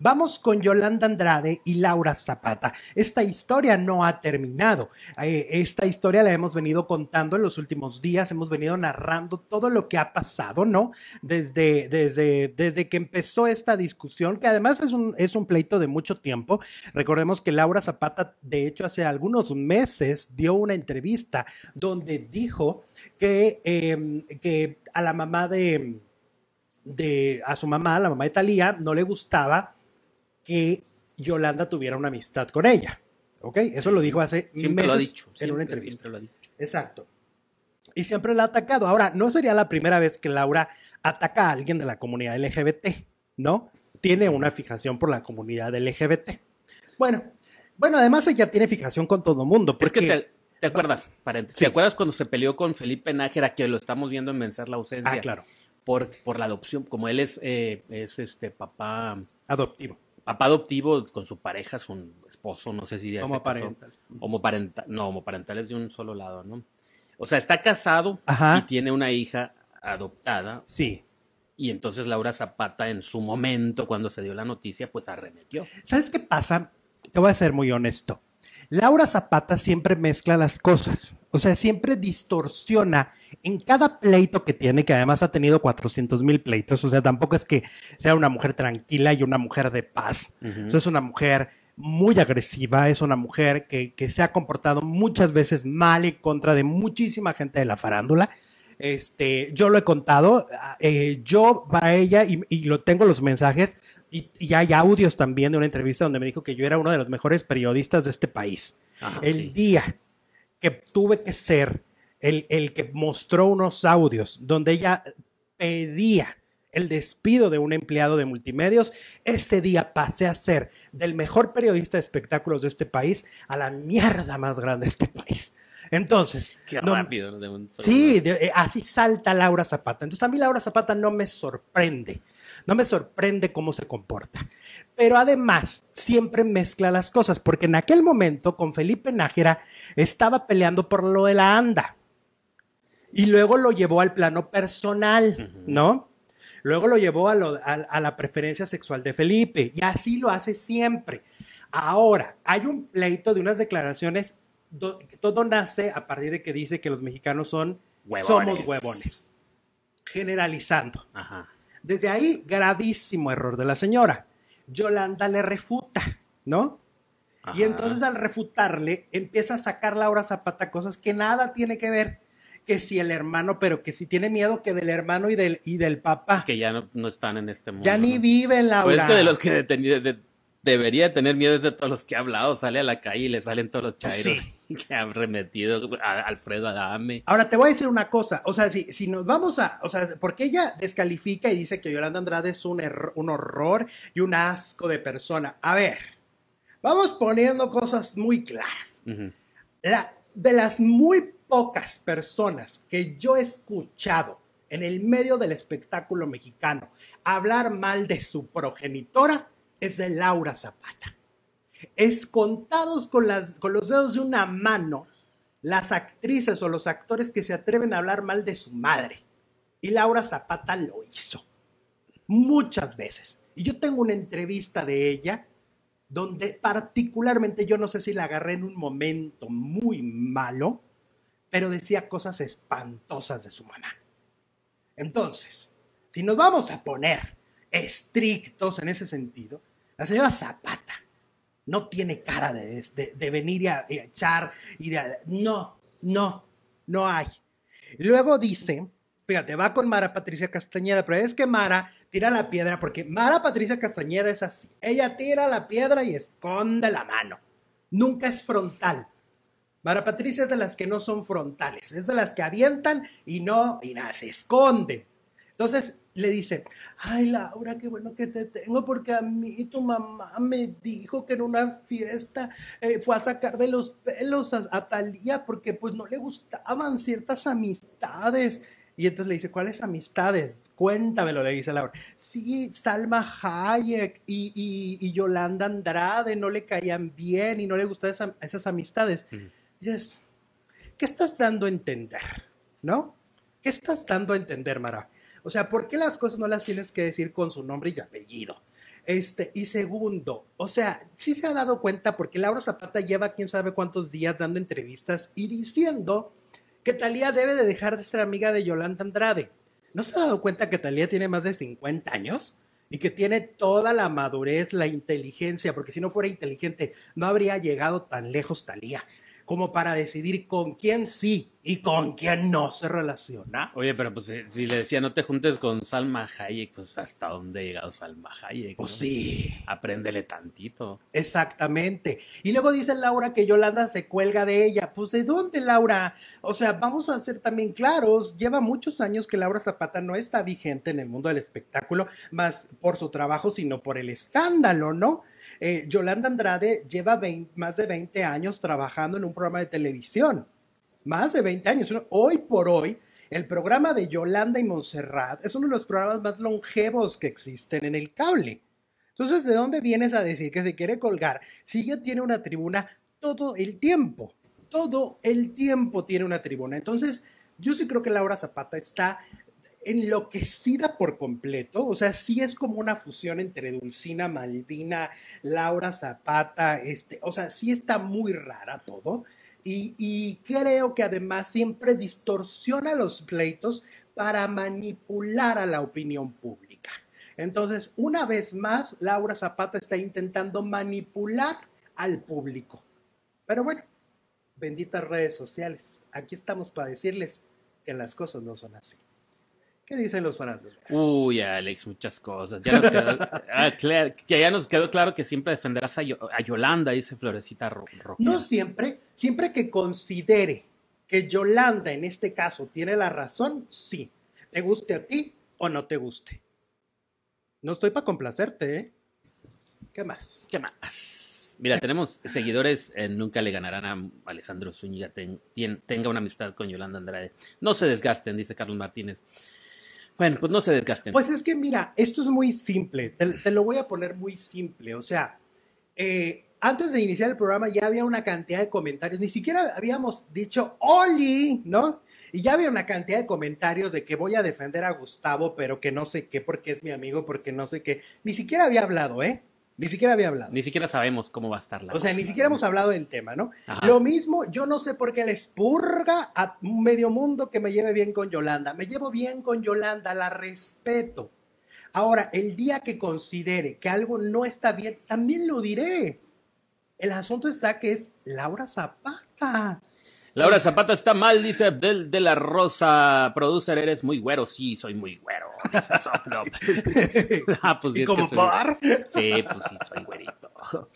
Vamos con Yolanda Andrade y Laura Zapata. Esta historia no ha terminado. Eh, esta historia la hemos venido contando en los últimos días, hemos venido narrando todo lo que ha pasado, ¿no? Desde, desde, desde que empezó esta discusión, que además es un, es un pleito de mucho tiempo. Recordemos que Laura Zapata, de hecho, hace algunos meses dio una entrevista donde dijo que, em, que a la mamá de de a su mamá, la mamá de Talía, no le gustaba que Yolanda tuviera una amistad con ella. ¿Ok? Eso lo dijo hace meses en una entrevista. Exacto. Y siempre la ha atacado. Ahora, no sería la primera vez que Laura ataca a alguien de la comunidad LGBT, ¿no? Tiene una fijación por la comunidad LGBT. Bueno, bueno, además ella tiene fijación con todo mundo. Porque... te, acuerdas, paréntesis, ¿te acuerdas cuando se peleó con Felipe Nájera, que lo estamos viendo en vencer la ausencia? Ah, claro. Por, por la adopción, como él es, eh, es este papá adoptivo papá adoptivo con su pareja, su esposo, no sé si... como Homoparental, no, homoparental es de un solo lado, ¿no? O sea, está casado y tiene una hija adoptada. Sí. Y entonces Laura Zapata en su momento, cuando se dio la noticia, pues arremetió. ¿Sabes qué pasa? Te voy a ser muy honesto. Laura Zapata siempre mezcla las cosas, o sea, siempre distorsiona en cada pleito que tiene, que además ha tenido 400 mil pleitos, o sea, tampoco es que sea una mujer tranquila y una mujer de paz, es una mujer muy agresiva, es una mujer que, se ha comportado muchas veces mal en contra de muchísima gente de la farándula. Este, yo lo he contado, eh, Yo yo a ella y, y, lo tengo los mensajes, y, hay audios también de una entrevista donde me dijo que yo era uno de los mejores periodistas de este país. el día que tuve que ser el, el que mostró unos audios donde ella pedía el despido de un empleado de multimedios, este día pasé a ser del mejor periodista de espectáculos de este país a la mierda más grande de este país. Entonces, sí, eh, así salta Laura Zapata. Entonces a mí Laura Zapata no me sorprende no me sorprende cómo se comporta. Pero además, siempre mezcla las cosas, porque en aquel momento con Felipe Nájera estaba peleando por lo de la ANDA. Y luego lo llevó al plano personal, ¿no? Luego lo llevó a, la preferencia sexual de Felipe. Y así lo hace siempre. Ahora, hay un pleito de unas declaraciones todo nace a partir de que dice que los mexicanos son somos huevones. Generalizando. Ajá. Desde ahí, gravísimo error de la señora. Yolanda le refuta, ¿no? Y entonces al refutarle, empieza a sacar Laura Zapata cosas que nada tiene que ver. Que si el hermano, pero que si tiene miedo que del hermano y del, y del papá. Que ya no, no están en este mundo. Ya ni ¿no? viven, Laura. Pues es que de los que debería tener miedo de todos los que ha hablado, sale a la calle y le salen todos los chairos que han remetido a Alfredo Adame. Ahora te voy a decir una cosa, o sea, si, nos vamos a, o sea, porque ella descalifica y dice que Yolanda Andrade es un, un horror y un asco de persona. A ver, vamos poniendo cosas muy claras. de las muy pocas personas que yo he escuchado en el medio del espectáculo mexicano hablar mal de su progenitora, es de Laura Zapata. Es contados con, las, con los dedos de una mano las actrices o los actores que se atreven a hablar mal de su madre. Y Laura Zapata lo hizo muchas veces. Y yo tengo una entrevista de ella donde particularmente yo no sé si la agarré en un momento muy malo, pero decía cosas espantosas de su mamá. Entonces, si nos vamos a poner estrictos en ese sentido, la señora Zapata no tiene cara de, venir y echar y de... No, no, no hay. Luego dice, fíjate, va con Mara Patricia Castañeda, pero es que Mara tira la piedra porque Mara Patricia Castañeda es así. Ella tira la piedra y esconde la mano. Nunca es frontal. Mara Patricia es de las que no son frontales, es de las que avientan y no, y nada, se esconden. Entonces, le dice, ay Laura, qué bueno que te tengo porque a mí tu mamá me dijo que en una fiesta eh, fue a sacar de los pelos a, Talía porque pues no le gustaban ciertas amistades. Y entonces le dice, ¿cuáles amistades? Cuéntamelo, le dice Laura. Sí, Salma Hayek y, y, Yolanda Andrade no le caían bien y no le gustaban esas, amistades. Dices, ¿qué estás dando a entender? ¿No? ¿Qué estás dando a entender, Mara? O sea, ¿por qué las cosas no las tienes que decir con su nombre y apellido? Este, y segundo, o sea, sí se ha dado cuenta porque Laura Zapata lleva quién sabe cuántos días dando entrevistas y diciendo que Talía debe de dejar de ser amiga de Yolanda Andrade. ¿No se ha dado cuenta que Talía tiene más de 50 años? y que tiene toda la madurez, la inteligencia, porque si no fuera inteligente no habría llegado tan lejos Talía como para decidir con quién sí y con quien no se relaciona. Oye, pero pues si, le decía no te juntes con Salma Hayek, pues hasta dónde ha llegado Salma Hayek. Pues sí. Apréndele tantito. Exactamente. Y luego dice Laura que Yolanda se cuelga de ella. Pues de dónde, Laura? O sea, vamos a ser también claros. Lleva muchos años que Laura Zapata no está vigente en el mundo del espectáculo, más por su trabajo, sino por el escándalo, ¿no? Eh, Yolanda Andrade lleva más de 20 años trabajando en un programa de televisión más de 20 años. Hoy por hoy, el programa de Yolanda y Montserrat es uno de los programas más longevos que existen en el cable. Entonces, ¿de dónde vienes a decir que se quiere colgar si ya tiene una tribuna todo el tiempo? Todo el tiempo tiene una tribuna. Entonces, yo sí creo que Laura Zapata está enloquecida por completo, o sea, sí es como una fusión entre Dulcina, Malvina, Laura Zapata, este, o sea, sí está muy rara todo. Y, y creo que además siempre distorsiona los pleitos para manipular a la opinión pública. Entonces, una vez más, Laura Zapata está intentando manipular al público. Pero bueno, benditas redes sociales, aquí estamos para decirles que las cosas no son así. ¿Qué dicen los fanáticos? Uy, Alex, muchas cosas. Ya nos quedó, ah, claro, nos quedó claro que siempre defenderás a, a Yolanda, dice Florecita Ro No siempre, siempre que considere que Yolanda en este caso tiene la razón, sí. Te guste a ti o no te guste. No estoy para complacerte, ¿eh? ¿Qué más? ¿Qué más? Mira, tenemos seguidores, nunca le ganarán a Alejandro Zúñiga, tenga una amistad con Yolanda Andrade. No se desgasten, dice Carlos Martínez. Bueno, pues no se desgasten. Pues es que mira, esto es muy simple, te, lo voy a poner muy simple, o sea, eh, antes de iniciar el programa ya había una cantidad de comentarios, ni siquiera habíamos dicho Oli, ¿no? Y ya había una cantidad de comentarios de que voy a defender a Gustavo, pero que no sé qué, porque es mi amigo, porque no sé qué, ni siquiera había hablado, ¿eh? Ni siquiera había hablado. Ni siquiera sabemos cómo va a estar la. O sea, ni siquiera hemos hablado del tema, ¿no? Lo mismo, yo no sé por qué les purga a medio mundo que me lleve bien con Yolanda. Me llevo bien con Yolanda, la respeto. Ahora, el día que considere que algo no está bien, también lo diré. El asunto está que es Laura Zapata. Laura Zapata está mal, dice Abdel de la Rosa. Producer, eres muy güero. Sí, soy muy güero no, ah, pues, ¿Y como par? Sí, pues sí, soy güerito.